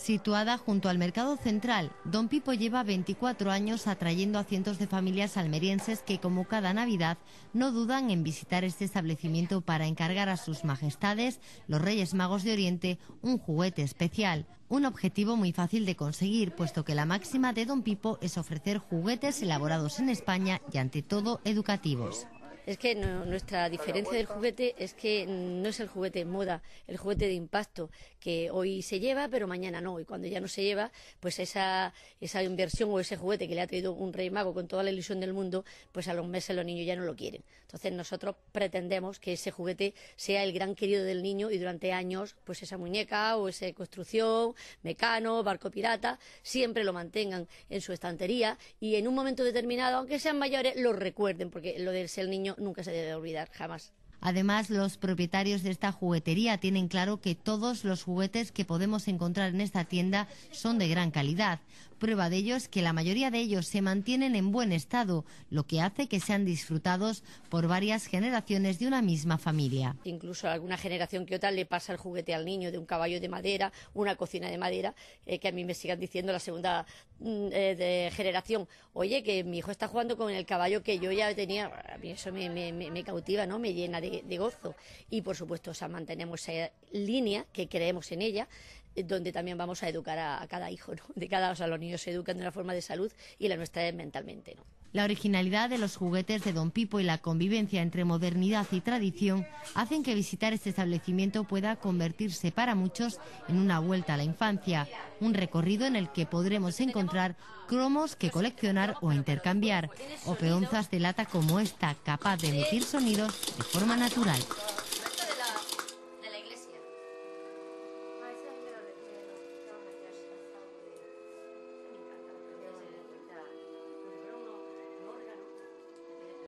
Situada junto al mercado central, Don Pipo lleva 24 años atrayendo a cientos de familias almerienses que, como cada Navidad, no dudan en visitar este establecimiento para encargar a sus majestades, los Reyes Magos de Oriente, un juguete especial. Un objetivo muy fácil de conseguir, puesto que la máxima de Don Pipo es ofrecer juguetes elaborados en España y, ante todo, educativos. Es que nuestra diferencia pues del juguete es que no es el juguete en moda, el juguete de impacto, que hoy se lleva pero mañana no, y cuando ya no se lleva, pues esa, esa inversión o ese juguete que le ha traído un rey mago con toda la ilusión del mundo, pues a los meses los niños ya no lo quieren. Entonces nosotros pretendemos que ese juguete sea el gran querido del niño y durante años, pues esa muñeca o esa construcción, mecano, barco pirata, siempre lo mantengan en su estantería y en un momento determinado, aunque sean mayores, lo recuerden, porque lo de ser niño nunca se debe olvidar, jamás. Además, los propietarios de esta juguetería tienen claro que todos los juguetes que podemos encontrar en esta tienda son de gran calidad. Prueba de ello es que la mayoría de ellos se mantienen en buen estado, lo que hace que sean disfrutados por varias generaciones de una misma familia. Incluso a alguna generación que otra le pasa el juguete al niño de un caballo de madera, una cocina de madera, eh, que a mí me sigan diciendo la segunda mm, eh, generación, oye, que mi hijo está jugando con el caballo que yo ya tenía. A mí eso me, me cautiva, ¿no? Me llena de de, gozo. Y por supuesto, mantenemos esa línea que creemos en ella, eh, donde también vamos a educar a, cada hijo, De cada, o los niños se educan de una forma de salud y la nuestra es mentalmente, ¿no? La originalidad de los juguetes de Don Pipo y la convivencia entre modernidad y tradición hacen que visitar este establecimiento pueda convertirse para muchos en una vuelta a la infancia, un recorrido en el que podremos encontrar cromos que coleccionar o intercambiar, o peonzas de lata como esta, capaz de emitir sonidos de forma natural.